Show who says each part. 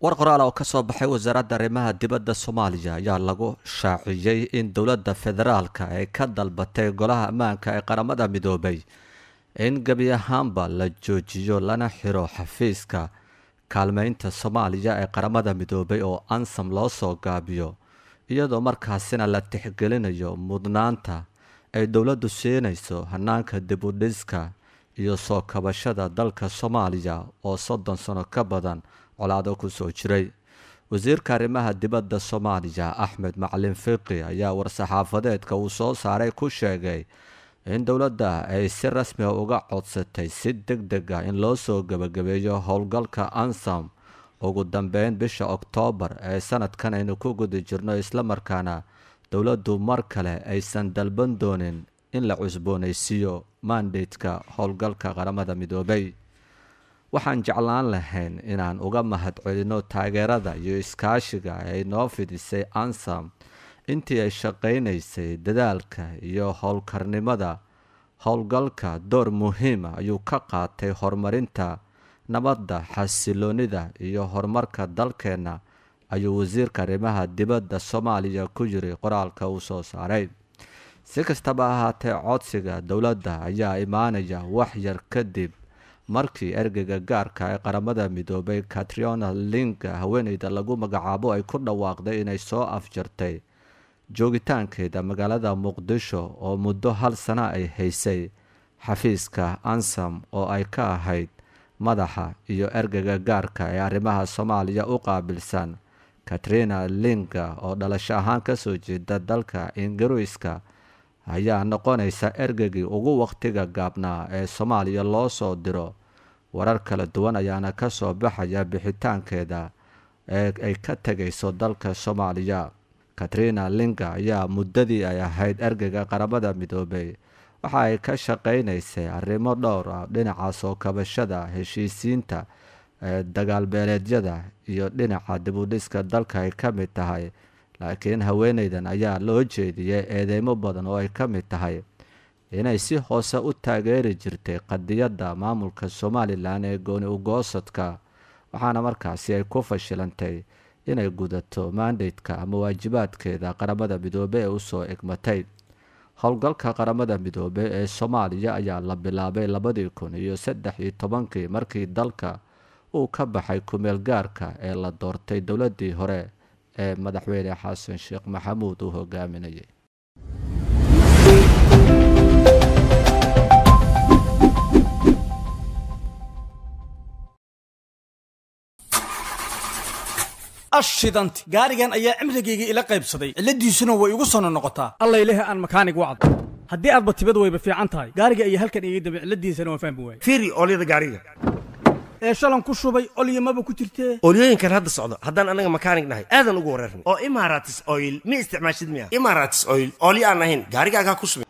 Speaker 1: war qoraal oo ka soo baxay wasaaradda arrimaha dibadda soomaaliya ayaa lagu shaaciyey in dowladda federaalka ay ka dalbatay golaha ammaanka ee qaramada midoobay in gebi ahaanba la joojiyo lana xiro xafiiska kaalmeynta soomaaliya ee qaramada midoobay oo ansam loo soo gaabiyo iyadoo markaasina la tixgelinayo mudnaanta ay dowladdu siinayso hanaanka dibudhiska iyo soo kabashada dalka soomaaliya oo soddon sano ka badan colaado kusoo jiray wasiirka arrimaha dibadda soomaaliya axmed macalin fiqi ayaa war-saxaafadeedka uu soo saaray ku sheegay in dowladda ay si rasmi a ah uga codsatay si deg deg a ah in loo soo gebagabeeyo howlgalka ansam ugu dambeyn bisha oktoobar ee sanadkan aynu ku gudi jirno isla markaana dowladdu mar kale aysan dalban doonin in la cusboonaysiiyo maandeydka howlgalka qaramada midoobay waxaan jeclaan lahayn inaan uga mahadcelino taageerada iyo iskaashiga ay noo fidisay ansam intii ay shaqaynaysay dadaalka iyo howlkarnimada howlgalka door muhiima ah ayuu ka qaatay horumarinta nabadda xasiloonida iyo horumarka dalkeenna ayuu wasiirka arrimaha dibadda soomaaliya ku yiri qoraalka uu soo saaray si kastaba ahaatee codsiga dowladda ayaa imaanaya wax yar kadib markii ergega gaarka ee qaramada midoobay katriona linga haweeneyda lagu magacaabo ay ku dhawaaqday inay soo afjartay joogitaankeeda magaalada muqdisho oo muddo hal sano ay haysay xafiiska ansam oo ay ka ahayd madaxa iyo ergega gaarka ee arrimaha soomaaliya u qaabilsan katrina linga oo dhalasho ahaan ka soo jeeda dalka ingiriiska ayaa noqonaysa ergegii ugu wakhtiga gaabnaa ee soomaaliya loo soo diro warar kala duwan ayaana ka soo baxaya bixitaankeeda ee ay ka tegayso dalka soomaaliya katrina linga ayaa muddadii ay ahayd ergega qaramada midoobey waxa ay ka shaqaynaysay arrimo dhowr ah dhinaca soo kabashada heshiisiinta ee dagaalbeeleedyada iyo dhinaca dibudhiska dalka ay ka mid tahay laakiin haweeneydan ayaa loo jeediyey eedeymo badan oo ay ka mid tahay inay si hoose u taageeri jirtay qadiyadda maamulka somalilan ee gooni ugoosadka waxaana markaasi ay ku fashilantay inay gudato maandaydka ama waajibaadkeeda qaramada midoobe ee usoo egmatay howlgalka qaramada midoobe ee soomaaliya ayaa la bilaabay labadii kun iyo saddex iyo tobankii markii dalka uu ka baxay kumeelgaarka ah ee la doortay dowladdii hore ee madaxweyne xasan sheekh maxamuud uu hogaaminayay ashidanti gaarigan ayaa cimrigayga ila qaybsaday cilladiisuna way igu sono noqotaa allay lehe aan makaanig wacdo haddii aadba tibad wayba fiican tahay gaariga ayaa halkan iga dambe cilladiisana waan fahmi waayey fiiri oolyada gaariga ee shalan ku shubay olyamaba ku jirtee olyooyinkan hadda socdo haddaan annaga makaanig nahay aadan ugu wareernay oo imaratis oil ma isticmaashid miya imaratis oil olyo aan ahayn gaarigaagaa ku shubay